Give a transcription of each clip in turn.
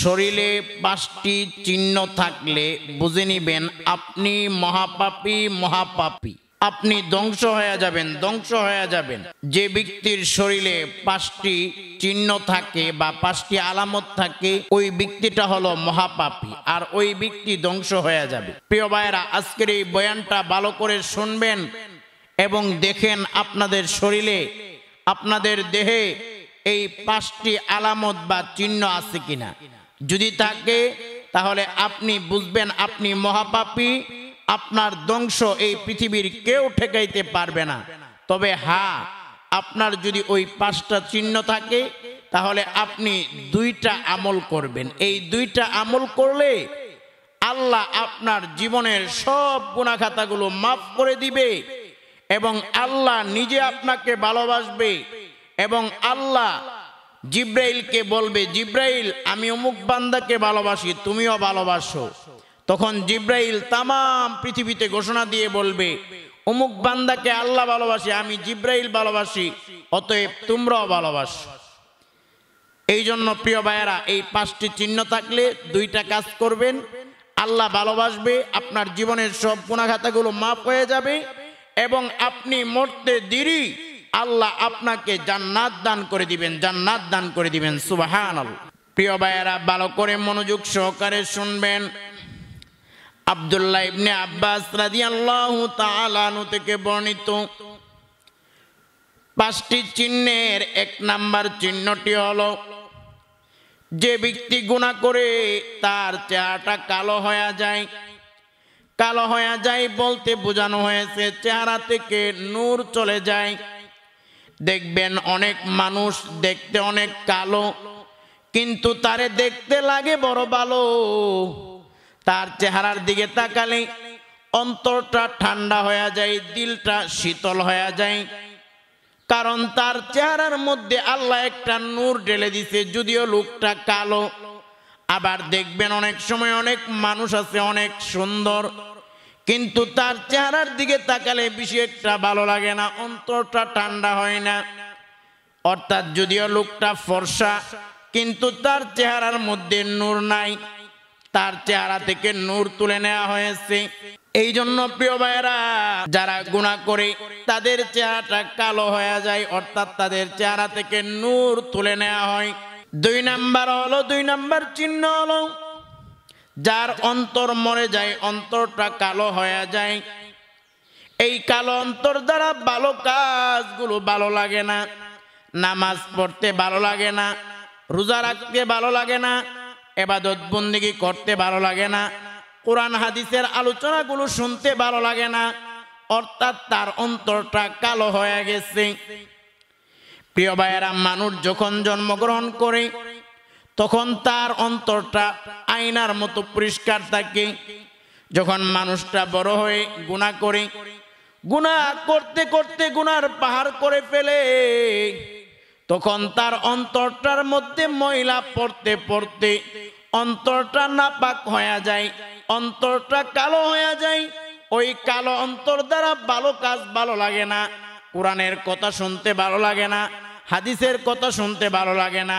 শরীরে পাঁচটি চিহ্ন থাকলে বুঝে নিবেন আপনি মহাপাপী মহাপাপী আপনি ধ্বংস হয়ে যাবেন ধ্বংস হয়ে যাবেন যে ব্যক্তির শরীরে পাঁচটি চিহ্ন থাকে বা পাঁচটি আলামত থাকে ওই ব্যক্তিটা হলো মহাপাপী আর ওই ব্যক্তি ধ্বংস হয়ে যাবে প্রিয় ভাইরা আজকের এই বয়ানটা ভালো করে শুনবেন এবং দেখেন আপনাদের শরীরে আপনাদের দেহে এই পাঁচটি আলামত বা চিহ্ন আছে কিনা যদি থাকে তাহলে আপনি বুঝবেন আপনি মহাপাপী আপনার ধ্বংস এই পৃথিবীর কেউ ঠেকাইতে পারবে না তবে হা আপনার যদি ওই পাঁচটা চিহ্ন থাকে তাহলে আপনি দুইটা আমল করবেন এই দুইটা আমল করলে আল্লাহ আপনার জীবনের সব গুণাখাতাগুলো মাফ করে দিবে এবং আল্লাহ নিজে আপনাকে ভালোবাসবে এবং আল্লাহ জিব্রাইলকে বলবে জিব্রাইল আমি অমুক বান্দাকে ভালোবাসি তুমিও ভালোবাসো তখন জিব্রাইল তাম পৃথিবীতে ঘোষণা দিয়ে বলবে অমুক বান্দাকে আল্লাহ ভালোবাসি আমি জিব্রাইল ভালোবাসি অতএব তোমরাও ভালোবাসো এই জন্য প্রিয় ভাইয়েরা এই পাঁচটি চিহ্ন থাকলে দুইটা কাজ করবেন আল্লাহ ভালোবাসবে আপনার জীবনের সব গুণাঘাতাগুলো মাফ হয়ে যাবে এবং আপনি মরতে দেরি আল্লাহ আপনাকে জান্নাত দান করে দিবেন জান্নাত দান করে দিবেন সুবাহান প্রিয় ভাইয়েরা ভালো করে মনোযোগ সহকারে শুনবেন আবদুল্লাহ ইবনে আব্বাস রাদিয়াল্লাহু তাআলাহু থেকে বর্ণিত পাঁচটি চিহ্নের এক নাম্বার চিহ্নটি হল যে ব্যক্তি গুণা করে তার চেহারাটা কালো হয়ে যায় কালো হয়ে যায় বলতে বোঝানো হয়েছে চেহারা থেকে নূর চলে যায় দেখবেন অনেক মানুষ দেখতে অনেক কালো কিন্তু তারে দেখতে লাগে বড় ভালো তার চেহারার দিকে তাকালে অন্তরটা ঠান্ডা হয়ে যায় দিলটা শীতল হয়ে যায় কারণ তার চেহারার মধ্যে আল্লাহ একটা নূর ঢেলে দিছে যদিও লোকটা কালো আবার দেখবেন অনেক সময় অনেক মানুষ আছে অনেক সুন্দর কিন্তু তার চেহারার দিকে তাকালে বিষয়টা ভালো লাগে না অন্তরটা ঠান্ডা হয় না অর্থাৎ যদিও লোকটা ফর্সা কিন্তু তার চেহারার মধ্যে নূর নাই তার চেহারা থেকে নূর তুলে নেওয়া হয়েছে এই জন্য প্রিয় ভাইরা যারা গুণা করে তাদের চেহারাটা কালো হয়ে যায় অর্থাৎ তাদের চেহারা থেকে নূর তুলে নেওয়া হয় দুই নাম্বার হলো দুই নাম্বার চিহ্ন হলো যার অন্তর মরে যায় অন্তরটা কালো হয়ে যায় এই কালো অন্তর দ্বারা ভালো কাজগুলো ভালো লাগে না নামাজ পড়তে ভালো লাগে না রোজা রাখতে ভালো লাগে না এবাদত বন্দিগি করতে ভালো লাগে না কোরআন হাদিসের আলোচনাগুলো শুনতে ভালো লাগে না অর্থাৎ তার অন্তরটা কালো হয়ে গেছে প্রিয় ভাইয়েরা মানুষ যখন জন্মগ্রহণ করে তখন তার অন্তরটা আয়নার মতো পরিষ্কার থাকে যখন মানুষটা বড় হয়ে গুণা করে গুণা করতে করতে গুনার পাহাড় করে ফেলে তখন তার অন্তরটার মধ্যে ময়লা পড়তে পড়তে অন্তরটা নাপাক হয়ে যায় অন্তরটা কালো হয়ে যায় ওই কালো অন্তর দ্বারা ভালো কাজ ভালো লাগে না কোরআনের কথা শুনতে ভালো লাগে না হাদিসের কথা শুনতে ভালো লাগে না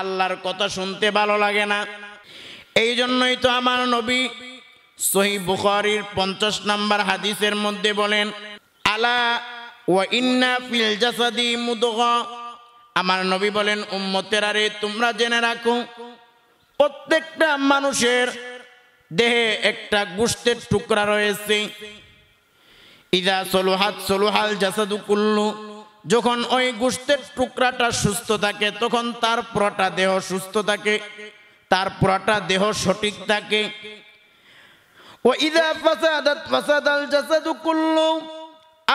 আল্লাহর কথা শুনতে ভালো লাগে না এই জন্যই তো আমার নবী সহি বুখারির পঞ্চাশ নম্বর হাদিসের মধ্যে বলেন আলা ওয়া ইন্না ফিল জাসাদি আমার নবী বলেন উম্মতের আরে তোমরা জেনে রাখো প্রত্যেকটা মানুষের দেহে একটা গুষ্টের টুকরা রয়েছে ইদা সলুহাত সলুহাল জাসাদু কুল্লু যখন ওই গোষ্ঠের টুকরাটা সুস্থ থাকে তখন তার পুরাটা দেহ সুস্থ থাকে তার পুরাটা দেহ সঠিক থাকে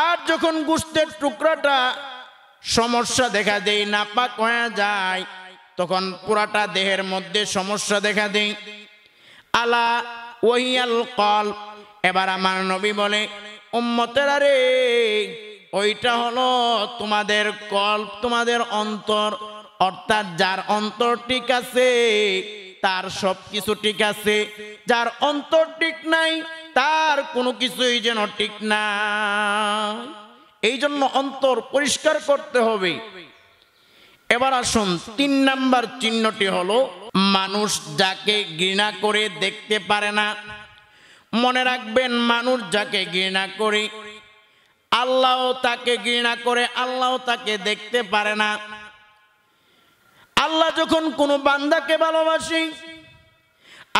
আর যখন গোষ্ঠের টুকরাটা সমস্যা দেখা দেয় নাপাক হয়ে যায় তখন পুরাটা দেহের মধ্যে সমস্যা দেখা দেয় আলা ওহিয়াল কল এবার আমার নবী বলে উম্মতেরা রে ওইটা হলো তোমাদের কল্প তোমাদের অন্তর অর্থাৎ যার অন্তর ঠিক আছে তার সব কিছু ঠিক আছে যার অন্তর ঠিক নাই তার কোনো কিছুই যেন ঠিক না এই জন্য অন্তর পরিষ্কার করতে হবে এবার আসুন তিন নাম্বার চিহ্নটি হলো মানুষ যাকে ঘৃণা করে দেখতে পারে না মনে রাখবেন মানুষ যাকে ঘৃণা করে আল্লাহ তাকে ঘৃণা করে আল্লাহ তাকে দেখতে পারে না আল্লাহ যখন কোনো বান্দাকে ভালোবাসি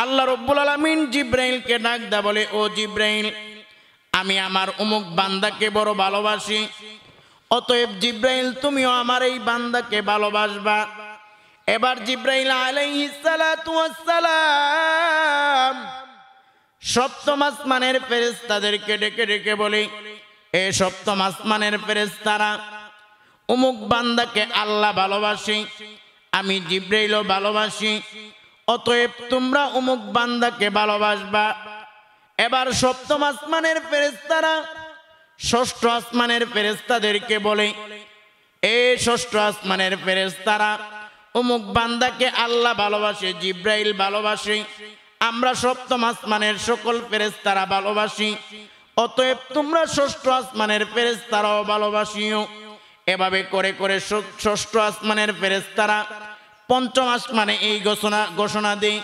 আল্লাহ রব্বুল আলমিন জিব্রাইলকে ডাক দা বলে ও জিব্রাইল আমি আমার অমুক বান্দাকে বড় ভালোবাসি অতএব জিব্রাইল তুমিও আমার এই বান্দাকে ভালোবাসবা এবার জিব্রাইল আলাইসালাম সপ্তম আসমানের ফেরেস্তাদেরকে ডেকে ডেকে বলে এ সপ্তম আসমানের ফেরেস্তারা অমুক বান্দাকে আল্লাহ ভালোবাসি আমি জিব্রাইলও ভালোবাসি অতএব তোমরা অমুক বান্দাকে ভালোবাসবা এবার সপ্তম আসমানের ফেরেস্তারা ষষ্ঠ আসমানের ফেরেস্তাদেরকে বলে এ ষষ্ঠ আসমানের ফেরেস্তারা অমুক বান্দাকে আল্লাহ ভালোবাসে জিব্রাইল ভালোবাসে আমরা সপ্তম আসমানের সকল ফেরেস্তারা ভালোবাসি অতএব তোমরা ষষ্ঠ আসমানের তারাও ভালোবাসিও এভাবে করে করে ষষ্ঠ আসমানের তারা পঞ্চম আসমানে এই ঘোষণা ঘোষণা দেয়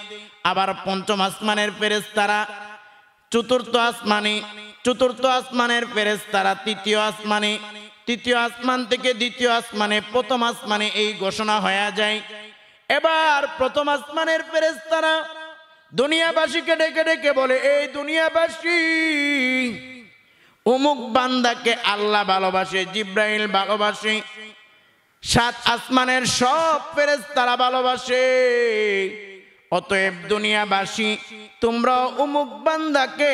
আবার পঞ্চম আসমানের তারা চতুর্থ আসমানে চতুর্থ আসমানের তারা তৃতীয় আসমানে তৃতীয় আসমান থেকে দ্বিতীয় আসমানে প্রথম আসমানে এই ঘোষণা হয়ে যায় এবার প্রথম আসমানের তারা দুনিয়াবাসীকে ডেকে ডেকে বলে এই দুনিয়াবাসী অমুক বান্দাকে আল্লাহ ভালোবাসে জিব্রাইল ভালোবাসে সাত আসমানের সব ফেরেজ তারা ভালোবাসে অতএব দুনিয়াবাসী তোমরা অমুক বান্দাকে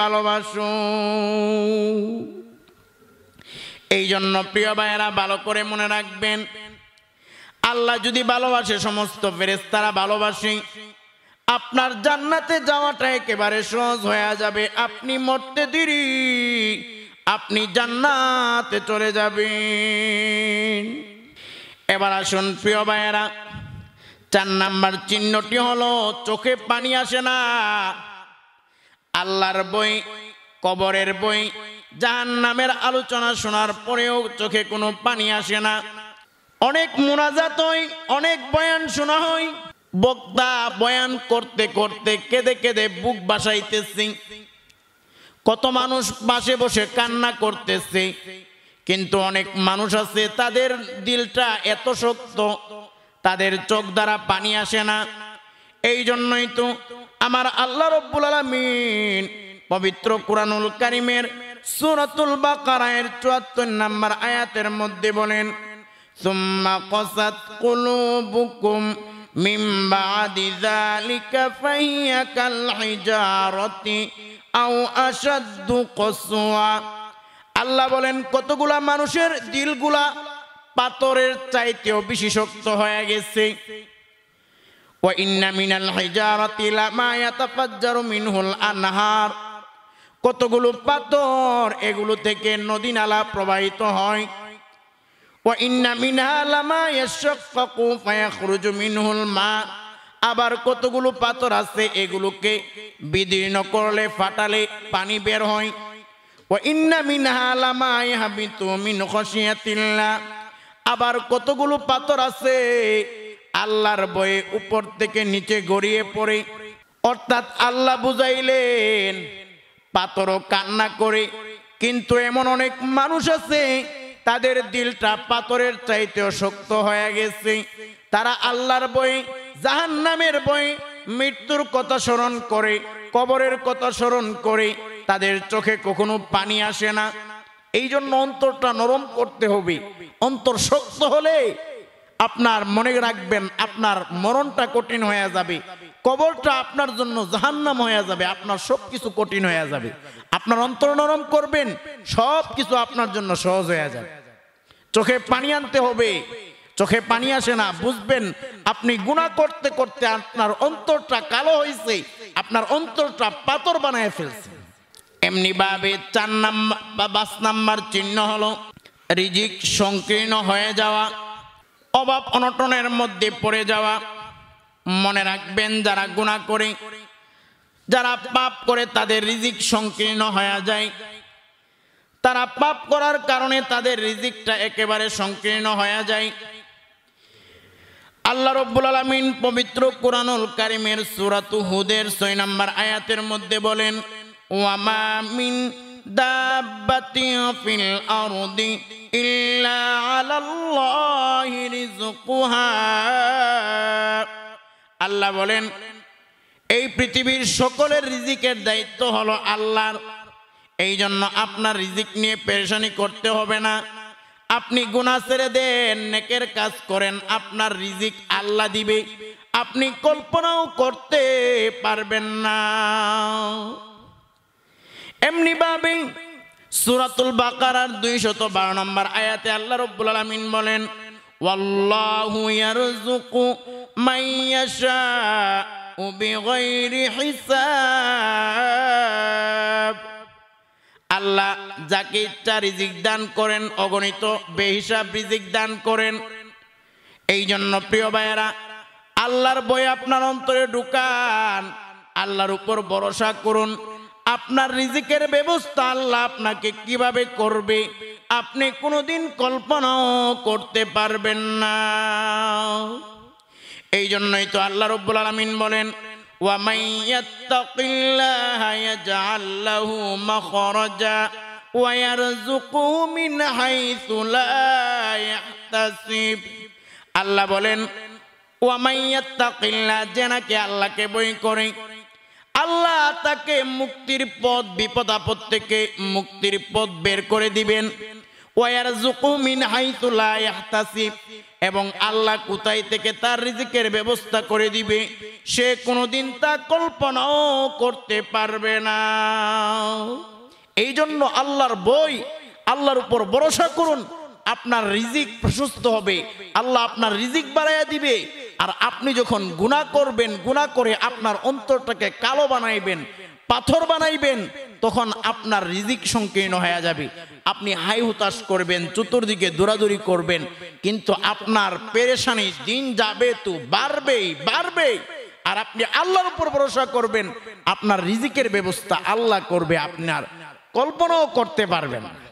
ভালোবাসো এই জন্য প্রিয় ভাইয়েরা ভালো করে মনে রাখবেন আল্লাহ যদি ভালোবাসে সমস্ত ফেরেস্তারা তারা ভালোবাসে আপনার জান্নাতে যাওয়াটা একেবারে সহজ হয়ে যাবে আপনি মরতে দিরি আপনি জান্নাতে চলে যাবেন এবার আসুন প্রিয় ভাইয়েরা চার নাম্বার চিহ্নটি হলো চোখে পানি আসে না আল্লাহর বই কবরের বই জাহান নামের আলোচনা শোনার পরেও চোখে কোনো পানি আসে না অনেক মোনাজাত হয় অনেক বয়ান শোনা হয় বক্তা বয়ান করতে করতে কেঁদে কেঁদে বুক বাসাইতেছি কত মানুষ পাশে বসে কান্না করতেছে কিন্তু অনেক মানুষ আছে তাদের দিলটা এত শক্ত তাদের চোখ দ্বারা পানি আসে না এই জন্যই তো আমার আল্লাহ রব্বুল আলমিন পবিত্র কুরানুল কারিমের সুরাতুল বাকারায়ের চুয়াত্তর নাম্বার আয়াতের মধ্যে বলেন সুম্মা কসাত কুলুবুকুম من بعد ذلك فهي كالحجارة أو أشد قسوة আল্লাহ বলেন কতগুলা মানুষের দিলগুলা পাথরের চাইতেও বেশি শক্ত হয়ে গেছে কতগুলো পাথর এগুলো থেকে নদী নালা প্রবাহিত হয় আবার কতগুলো পাথর আছে এগুলোকে বিদীর্ণ করলে ফাটালে পানি বের হয় আবার কতগুলো পাথর আছে আল্লাহর বয়ে উপর থেকে নিচে গড়িয়ে পড়ে অর্থাৎ আল্লাহ বুঝাইলেন পাথরও কান্না করে কিন্তু এমন অনেক মানুষ আছে তাদের দিলটা পাথরের চাইতেও শক্ত হয়ে গেছে তারা আল্লাহর বই জাহান নামের বই মৃত্যুর কথা স্মরণ করে কবরের কথা স্মরণ করে তাদের চোখে কখনো পানি আসে না এই জন্য অন্তরটা নরম করতে হবে অন্তর শক্ত হলে আপনার মনে রাখবেন আপনার মরণটা কঠিন হয়ে যাবে কবরটা আপনার জন্য জাহান্নাম হয়ে যাবে আপনার সব কিছু কঠিন হয়ে যাবে আপনার অন্তর নরম করবেন সব কিছু আপনার জন্য সহজ হয়ে যাবে চোখে পানি আনতে হবে চোখে পানি আসে না বুঝবেন আপনি গুণা করতে করতে আপনার অন্তরটা কালো হয়েছে আপনার অন্তরটা পাথর বানায় ফেলছে এমনি ভাবে চার নাম্বার বা পাঁচ নাম্বার চিহ্ন হলো রিজিক সংকীর্ণ হয়ে যাওয়া অভাব অনটনের মধ্যে পড়ে যাওয়া মনে রাখবেন যারা গুণা করে যারা পাপ করে তাদের রিজিক সংকীর্ণ হয়ে যায় তারা পাপ করার কারণে তাদের রিজিকটা একেবারে সংকীর্ণ হয়ে যায় আল্লাহ রব্বুল আলমিন পবিত্র কোরআনুল কারিমের সুরাতু হুদের ছয় নম্বর আয়াতের মধ্যে বলেন ওয়ামামিন ইল্লা আল্লাহ বলেন এই পৃথিবীর সকলের রিজিকের দায়িত্ব হলো আল্লাহর এই জন্য আপনার রিজিক নিয়ে পেরেশানি করতে হবে না আপনি গুণা ছেড়ে দেন নেকের কাজ করেন আপনার রিজিক আল্লাহ দিবে আপনি কল্পনাও করতে পারবেন না এমনি ভাবে সুরাতুল বাকারার শত বারো নম্বর আয়াতে আল্লাহ রব্বুল আলমিন বলেন ওয়াল্লাহু من يشاء بغير حساب আল্লাহ যাকে ইচ্ছা রিজিক দান করেন অগণিত বেহিসাব রিজিক দান করেন এই জন্য প্রিয় ভাইয়েরা আল্লাহর বই আপনার অন্তরে ঢুকান আল্লাহর উপর ভরসা করুন আপনার রিজিকের ব্যবস্থা আল্লাহ আপনাকে কিভাবে করবে আপনি কোনোদিন কল্পনাও করতে পারবেন না এই জন্যই তো আল্লাহ রব্বুল আলমিন বলেন ومن يتق الله يجعل له مخرجا ويرزقه من حيث لا আল্লাহ বলেন ওয়ামাইয়াত্তাকিল্লাহ আল্লাহকে বই করে আল্লাহ তাকে মুক্তির পথ বিপদ আপদ থেকে মুক্তির পথ বের করে দিবেন ওয়ার জুকুমিন হাইতুলা লা এবং আল্লাহ কোথায় থেকে তার রিজিকের ব্যবস্থা করে দিবে সে কোনোদিন তা কল্পনাও করতে পারবে না এই জন্য আল্লাহর বই আল্লাহর উপর ভরসা করুন আপনার রিজিক প্রশস্ত হবে আল্লাহ আপনার রিজিক বাড়াইয়া দিবে আর আপনি যখন গুণা করবেন গুণা করে আপনার অন্তরটাকে কালো বানাইবেন পাথর বানাইবেন তখন আপনার রিজিক সংকীর্ণ হয়ে যাবে আপনি হাই হুতাশ করবেন চতুর্দিকে দৌড়াদৌড়ি করবেন কিন্তু আপনার পেরেশানি দিন যাবে তো বাড়বেই বাড়বেই আর আপনি আল্লাহর উপর ভরসা করবেন আপনার রিজিকের ব্যবস্থা আল্লাহ করবে আপনার কল্পনাও করতে পারবেন না